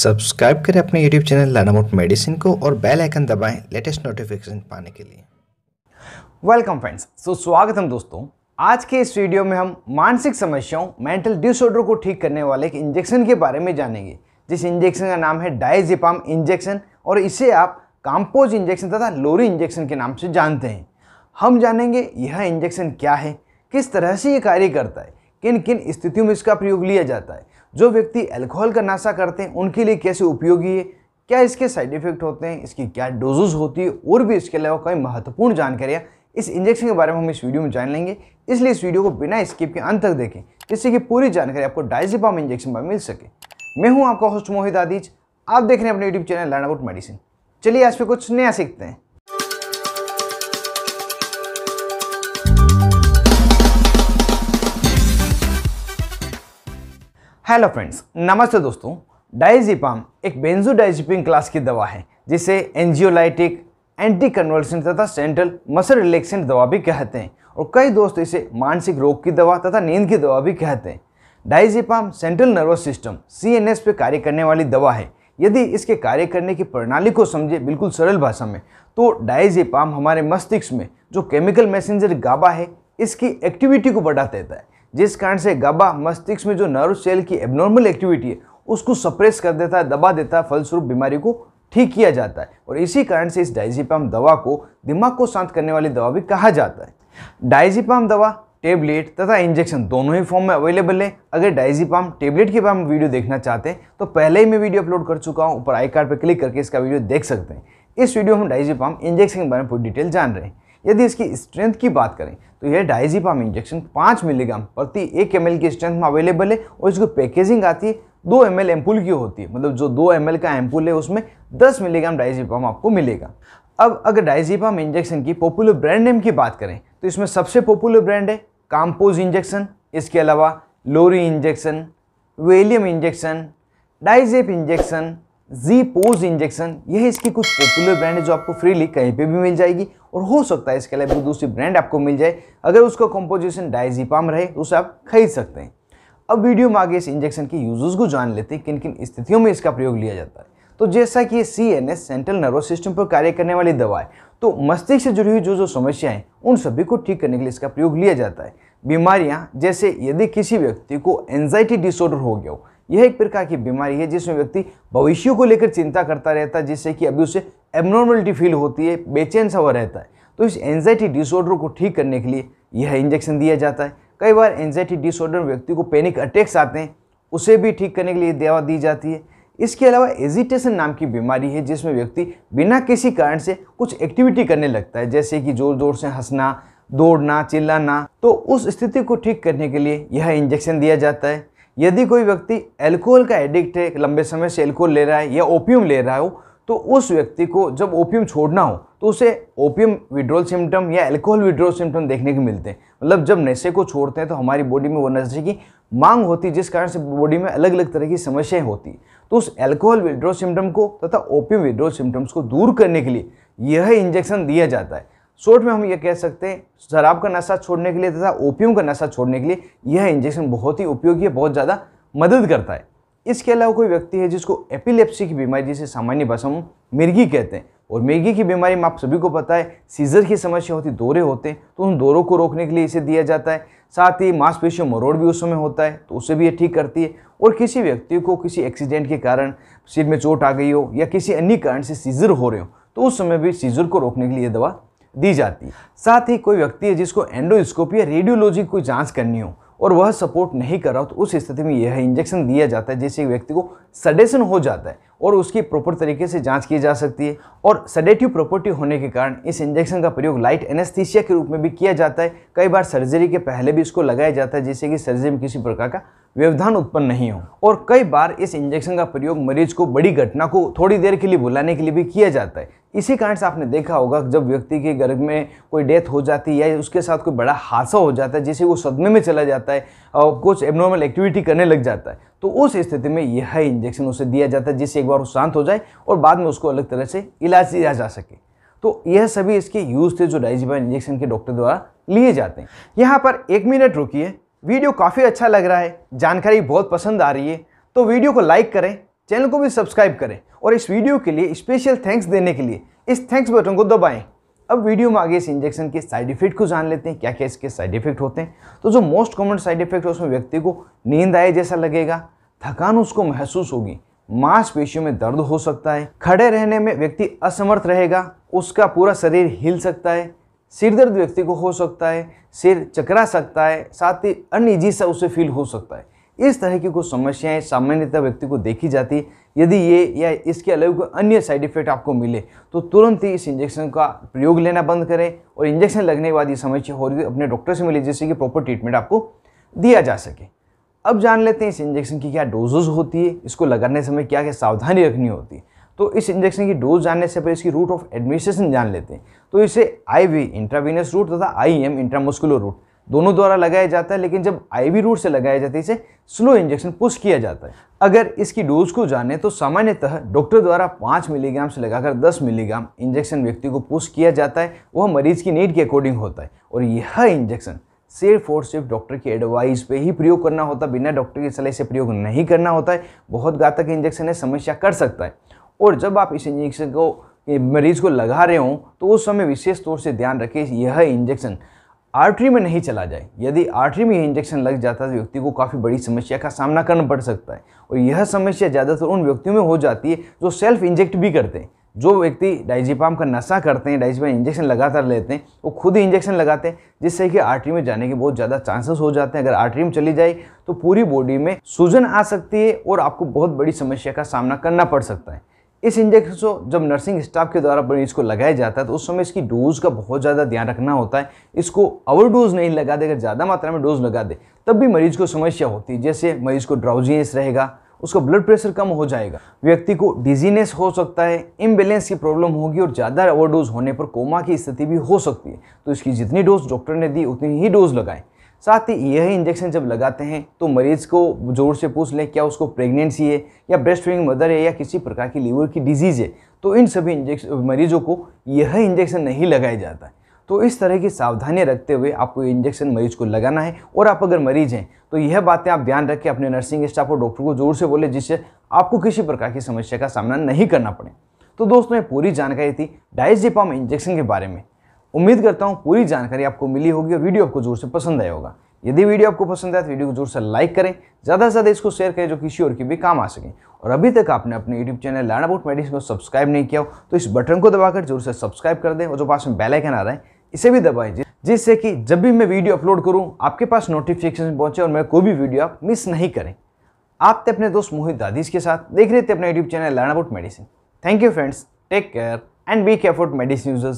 subscribe करें अपने YouTube channel लानामोट medicine को और बेल आइकन दबाएं लेटेस्ट नोटिफिकेशन पाने के लिए वेलकम फ्रेंड्स सो स्वागत हम दोस्तों आज के इस वीडियो में हम मानसिक समस्याओं मेंटल डिसऑर्डर को ठीक करने वाले एक इंजेक्शन के बारे में जानेंगे जिस इंजेक्शन का नाम है डाइजिपाम इंजेक्शन और इसे आप काम्पोज इंजेक्शन तथा लोरी इंजेक्शन के नाम से जानते हैं हम जानेंगे यह इंजेक्शन क्या है किस तरह से ये कार्य करता है किन किन स्थितियों में इसका प्रयोग लिया जाता है जो व्यक्ति अल्कोहल का नशा करते हैं उनके लिए कैसे उपयोगी है क्या इसके साइड इफेक्ट होते हैं इसकी क्या डोजेज होती है और भी इसके अलावा कई महत्वपूर्ण जानकारियाँ इस इंजेक्शन के बारे में हम इस वीडियो में जान लेंगे इसलिए इस वीडियो को बिना स्किप के अंत तक देखें जिससे कि पूरी जानकारी आपको डाइजेपाम इंजेक्शन पर मिल सके मैं हूँ आपका होस्ट मोहित आदिज आप देख रहे हैं अपने YouTube channel learn about medicine चलिए आज पे कुछ नया सीखते हैं हेलो फ्रेंड्स नमस्ते दोस्तों डाइजीपाम एक बेंजोडाइजीपिन क्लास की दवा है जिसे एंजियोलाइटिक एंटी कन्वर्सेंट तथा सेंट्रल मसल रिलैक्सेंट दवा भी कहते हैं और कई दोस्त इसे मानसिक रोग की दवा तथा नींद की दवा भी कहते हैं diazepam central nervous system C N S पे कार्य करने वाली दवा है यदि इसके कार्य करने की प्रणाली को समझे बिल्कुल सरल भाषा में तो डाइजीपाम हमारे मस्तिष्क में जो केमिकल मैसेंजर गाबा है इसकी एक्टिविटी को बढ़ा देता है जिस कारण से गाबा मस्तिष्क में जो नर्व सेल की एबनॉर्मल एक्टिविटी है उसको सप्रेस कर देता है दबा देता है फलस्वरूप बीमारी को ठीक किया जाता है और इसी कारण से इस डाइजीपाम दवा को दिमाग को शांत करने वाली दवा भी कहा जाता है डाइजीपाम दवा टेबलेट तथा इंजेक्शन दोनों ही फॉर्म में अवेलेबल है अगर डाइजीपाम टेबलेट के बारे में वीडियो देखना चाहते हैं तो पहले ही मैं वीडियो अपलोड कर चुका हूँ ऊपर आई कार्ड पर क्लिक करके इसका वीडियो देख सकते हैं इस वीडियो में डाइजीपाम इंजेक्शन के बारे में पूरी डिटेल जान रहे हैं यदि इसकी स्ट्रेंथ की बात करें तो यह डाइजीपाम इंजेक्शन पाँच मिलीग्राम प्रति एक एम की स्ट्रेंथ में अवेलेबल है और इसकी पैकेजिंग आती है दो एम एल एम्पुल की होती है मतलब जो दो एम का एम्पुल है उसमें दस मिलीग्राम डाइजीपाम आपको मिलेगा अब अगर डाइजीपाम इंजेक्शन की पॉपुलर ब्रांड नेम की बात करें तो इसमें सबसे पॉपुलर ब्रांड है काम्पोज इंजेक्शन इसके अलावा लोरी injection Valium injection Dizep injection जी पोज इंजेक्शन यह इसकी कुछ पॉपुलर ब्रांड है जो आपको फ्रीली कहीं पे भी मिल जाएगी और हो सकता है इसके अलावा दूसरी ब्रांड आपको मिल जाए अगर उसका कंपोजिशन डाइजीपाम रहे तो उसे आप खरीद सकते हैं अब वीडियो में आगे इस इंजेक्शन के यूजेस को जान लेते हैं किन किन स्थितियों में इसका प्रयोग लिया जाता है तो जैसा कि ये C N S central nervous system पर कार्य करने वाली दवा तो मस्तिष्क से जुड़ी हुई जो जो समस्याएं उन सभी को ठीक करने के लिए इसका प्रयोग लिया जाता है बीमारियां जैसे यदि किसी व्यक्ति को एंजाइटी डिसऑर्डर हो गया हो यह एक प्रकार की बीमारी है जिसमें व्यक्ति भविष्य को लेकर चिंता करता रहता है जिससे कि अभी उसे एबनॉर्मलिटी फील होती है बेचैन सा हुआ रहता है तो इस एनजाइटी डिसऑर्डर को ठीक करने के लिए यह इंजेक्शन दिया जाता है कई बार एनजाइटी डिसऑर्डर में व्यक्ति को पैनिक अटैक्स आते हैं उसे भी ठीक करने के लिए दवा दी जाती है इसके अलावा एजिटेशन नाम की बीमारी है जिसमें व्यक्ति बिना किसी कारण से कुछ एक्टिविटी करने लगता है जैसे कि जोर जोर से हंसना दौड़ना चिल्लाना तो उस स्थिति को ठीक करने के लिए यह इंजेक्शन दिया जाता है यदि कोई व्यक्ति एल्कोहल का एडिक्ट है लंबे समय से एल्कोहल ले रहा है या ओपियम ले रहा हो तो उस व्यक्ति को जब ओपियम छोड़ना हो तो उसे ओपियम विड्रोल सिम्टम या एल्कोहल विड्रोल सिम्टम देखने को मिलते हैं मतलब जब नशे को छोड़ते हैं तो हमारी बॉडी में वो नशे की मांग होती है जिस कारण से बॉडी में अलग अलग तरह की समस्याएं होती तो उस एल्कोहल विड्रोल सिम्टम को तथा ओपियम विड्रोल सिम्टम्स को दूर करने के लिए यह इंजेक्शन दिया जाता है शॉर्ट में हम ये कह सकते हैं शराब का नशा छोड़ने के लिए तथा ओपियम का नशा छोड़ने के लिए यह इंजेक्शन बहुत ही उपयोगी है बहुत ज़्यादा मदद करता है इसके अलावा कोई व्यक्ति है जिसको एपिलेप्सी की बीमारी जिसे सामान्य भाषा में मिर्गी कहते हैं और मिर्गी की बीमारी में आप सभी को पता है सीजर की समस्या होती दौरे होते हैं तो उन दौरों को रोकने के लिए इसे दिया जाता है साथ ही मांसपेशियों मरोड़ भी उस समय होता है तो उसे भी ये ठीक करती है और किसी व्यक्ति को किसी एक्सीडेंट के कारण सिर में चोट आ गई हो या किसी अन्य कारण से सीजर हो रहे हो तो उस समय भी सीजर को रोकने के लिए दवा दी जाती है साथ ही कोई व्यक्ति है जिसको एंडोस्कोपी या रेडियोलॉजी कोई जाँच करनी हो और वह सपोर्ट नहीं कर रहा हो तो उस स्थिति में यह इंजेक्शन दिया जाता है जिससे व्यक्ति को सडेशन हो जाता है और उसकी प्रॉपर तरीके से जांच की जा सकती है और सडेटिव प्रॉपर्टी होने के कारण इस इंजेक्शन का प्रयोग लाइट एनेस्थीसिया के रूप में भी किया जाता है कई बार सर्जरी के पहले भी इसको लगाया जाता है जिससे कि सर्जरी में किसी प्रकार का व्यवधान उत्पन्न नहीं हो और कई बार इस इंजेक्शन का प्रयोग मरीज को बड़ी घटना को थोड़ी देर के लिए बुलाने के लिए भी किया जाता है इसी कारण से आपने देखा होगा जब व्यक्ति के गर्भ में कोई डेथ हो जाती है या उसके साथ कोई बड़ा हादसा हो जाता है जिसे वो सदमे में चला जाता है और कुछ एबनॉर्मल एक्टिविटी करने लग जाता है तो उस स्थिति में यह इंजेक्शन उसे दिया जाता है जिससे एक बार वो शांत हो जाए और बाद में उसको अलग तरह से इलाज दिया जा सके तो यह सभी इसके यूज़ थे जो डाइजिबा इंजेक्शन के डॉक्टर द्वारा लिए जाते हैं यहाँ पर एक मिनट रुकी वीडियो काफ़ी अच्छा लग रहा है जानकारी बहुत पसंद आ रही है तो वीडियो को लाइक करें चैनल को भी सब्सक्राइब करें और इस वीडियो के लिए स्पेशल थैंक्स देने के लिए इस थैंक्स बटन को दबाएं अब वीडियो में आगे इस इंजेक्शन के साइड इफेक्ट को जान लेते हैं क्या क्या इसके साइड इफेक्ट होते हैं तो जो मोस्ट कॉमन साइड इफेक्ट है उसमें व्यक्ति को नींद आए जैसा लगेगा थकान उसको महसूस होगी मांसपेशियों में दर्द हो सकता है खड़े रहने में व्यक्ति असमर्थ रहेगा उसका पूरा शरीर हिल सकता है सिर दर्द व्यक्ति को हो सकता है सिर चकरा सकता है साथ ही अनइजी सा उसे फील हो सकता है इस तरह की कुछ समस्याएं सामान्यतः व्यक्ति को देखी जाती यदि ये या इसके अलावा कोई अन्य साइड इफेक्ट आपको मिले तो तुरंत ही इस इंजेक्शन का प्रयोग लेना बंद करें और इंजेक्शन लगने के बाद ये समस्या हो रही है अपने डॉक्टर से मिले जिससे कि प्रॉपर ट्रीटमेंट आपको दिया जा सके अब जान लेते हैं इस इंजेक्शन की क्या डोजेज होती है इसको लगाने समय क्या क्या सावधानी रखनी होती है तो इस इंजेक्शन की डोज जानने से पहले इसकी रूट ऑफ एडमिनिस्ट्रेशन जान लेते हैं तो इसे आई वी इंट्रावीनस रूट तथा आई एम इंट्रामस्कुलर रूट दोनों द्वारा लगाया जाता है लेकिन जब आईवी रूट से लगाया जाता है इसे स्लो इंजेक्शन पुश किया जाता है अगर इसकी डोज को जाने तो सामान्यतः डॉक्टर द्वारा 5 मिलीग्राम से लगाकर 10 मिलीग्राम इंजेक्शन व्यक्ति को पुश किया जाता है वह मरीज की नीड के अकॉर्डिंग होता है और यह इंजेक्शन सिर्फ और सिर्फ डॉक्टर की एडवाइस पे ही प्रयोग करना होता है बिना डॉक्टर की सलाह से प्रयोग नहीं करना होता है बहुत घातक इंजेक्शन है समस्या कर सकता है और जब आप इस इंजेक्शन को मरीज को लगा रहे हों तो उस समय विशेष तौर से ध्यान रखें यह इंजेक्शन आर्टरी में नहीं चला जाए यदि आर्टरी में यह इंजेक्शन लग जाता है तो व्यक्ति को काफ़ी बड़ी समस्या का सामना करना पड़ सकता है और यह समस्या ज़्यादातर उन व्यक्तियों में हो जाती है जो सेल्फ इंजेक्ट भी करते हैं जो व्यक्ति डाइजीपाम का नशा करते हैं डाइजीपाम इंजेक्शन लगातार लेते हैं वो खुद ही इंजेक्शन लगाते हैं जिससे कि आर्टरी में जाने के बहुत ज़्यादा चांसेस हो जाते हैं अगर आर्टरी में चली जाए तो पूरी बॉडी में सूजन आ सकती है और आपको बहुत बड़ी समस्या का सामना करना पड़ सकता है इस इंजेक्शन को जब नर्सिंग स्टाफ के द्वारा मरीज को लगाया जाता है तो उस समय इसकी डोज का बहुत ज़्यादा ध्यान रखना होता है इसको ओवर डोज नहीं लगा दे अगर ज़्यादा मात्रा में डोज लगा दे तब भी मरीज को समस्या होती है जैसे मरीज को ड्राउजीनेस रहेगा उसका ब्लड प्रेशर कम हो जाएगा व्यक्ति को डिजीनेस हो सकता है इम्बेलेंस की प्रॉब्लम होगी और ज़्यादा ओवरडोज होने पर कोमा की स्थिति भी हो सकती है तो इसकी जितनी डोज डॉक्टर ने दी उतनी ही डोज लगाएं साथ ही यह इंजेक्शन जब लगाते हैं तो मरीज़ को ज़ोर से पूछ लें क्या उसको प्रेगनेंसी है या ब्रेस्ट फीडिंग मदर है या किसी प्रकार की लीवर की डिजीज़ है तो इन सभी इंजेक्शन मरीजों को यह इंजेक्शन नहीं लगाया जाता है तो इस तरह की सावधानी रखते हुए आपको इंजेक्शन मरीज को लगाना है और आप अगर मरीज हैं तो यह बातें आप ध्यान रखें अपने नर्सिंग स्टाफ और डॉक्टर को जोर से बोले जिससे आपको किसी प्रकार की समस्या का सामना नहीं करना पड़े तो दोस्तों ये पूरी जानकारी थी डाइजिपाम इंजेक्शन के बारे में उम्मीद करता हूँ पूरी जानकारी आपको मिली होगी और वीडियो आपको जोर से पसंद आया होगा यदि वीडियो आपको पसंद आया तो वीडियो को जोर से लाइक करें ज़्यादा से ज़्यादा इसको शेयर करें जो किसी और के भी काम आ सके और अभी तक आपने अपने YouTube channel learn about medicine को सब्सक्राइब नहीं किया हो तो इस बटन को दबाकर जोर से सब्सक्राइब कर दें और जो पास में बेलाइकन आ रहा है इसे भी दबाएं जिससे कि जब भी मैं वीडियो अपलोड करूँ आपके पास नोटिफिकेशन पहुँचे और मेरा कोई भी वीडियो आप मिस नहीं करें आप थे अपने दोस्त मोहित दादीज के साथ देख रहे थे अपने YouTube channel learn about medicine thank you friends take care and be for medicine users